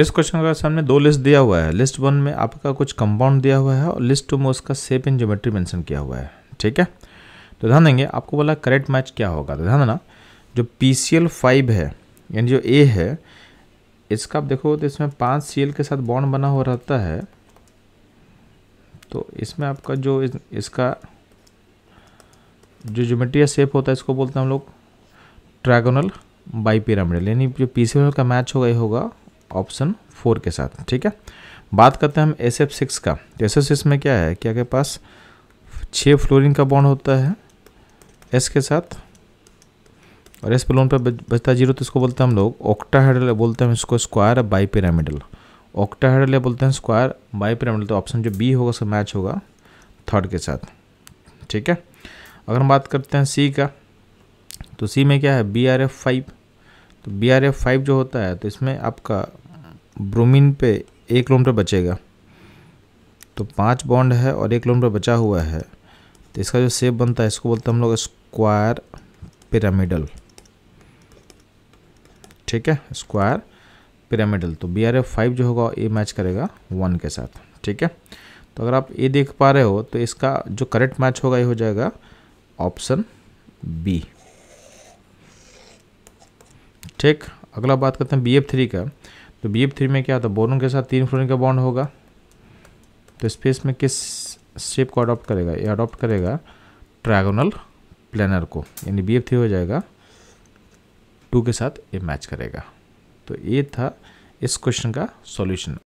इस क्वेश्चन का सामने दो लिस्ट दिया हुआ है लिस्ट वन में आपका कुछ कंपाउंड दिया हुआ है और लिस्ट टू में उसका सेप इन ज्योमेट्री मैंशन किया हुआ है ठीक है तो ध्यान देंगे आपको बोला करेक्ट मैच क्या होगा तो ध्यान देना जो पी सी एल फाइव है यानी जो ए है इसका आप देखो तो इसमें पाँच सी एल के साथ बॉन्ड बना हुआ रहता है तो इसमें आपका जो इस, इसका जो ज्योमेट्री या सेप होता है इसको बोलते हैं हम लोग ट्रैगोनल बाई पिरामिडल यानी जो पी सी एल का मैच होगा ये होगा ऑप्शन फोर के साथ ठीक है बात करते हैं हम एस एफ सिक्स का तो एस एफ सिक्स में क्या है क्या के पास छः फ्लोरिन का बॉन्ड होता है एस के साथ और एस पे पर बचता है जीरो तो इसको बोलते हैं हम लोग ऑक्टाहाइड्रल बोलते हैं इसको स्क्वायर बाई पिरामिडल ऑक्टाहाइड्रल बोलते हैं स्क्वायर बाई पिरामिडल तो ऑप्शन जो बी होगा उसका मैच होगा थर्ड के साथ ठीक है अगर हम बात करते हैं सी का तो सी में क्या है बी आर एफ फाइव तो बी आर एफ फाइव जो होता है तो इसमें आपका ब्रोमीन पे एक किलोमीटर बचेगा तो पांच बॉन्ड है और एक किलोमीटर बचा हुआ है तो इसका जो सेप बनता है इसको बोलते हैं हम लोग स्क्वायर पिरामिडल ठीक है स्क्वायर पिरामिडल तो बी आर एफ फाइव जो होगा ये मैच करेगा वन के साथ ठीक है तो अगर आप ये देख पा रहे हो तो इसका जो करेक्ट मैच होगा ये हो जाएगा ऑप्शन बी ठीक अगला बात करते हैं बी एफ थ्री का तो बी एफ थ्री में क्या होता है बोरोन के साथ तीन फ्लोरिन का बॉन्ड होगा तो स्पेस में किस शेप को अडॉप्ट करेगा ये अडॉप्ट करेगा ट्रायगोनल प्लानर को यानी बी एफ थ्री हो जाएगा टू के साथ ये मैच करेगा तो ये था इस क्वेश्चन का सॉल्यूशन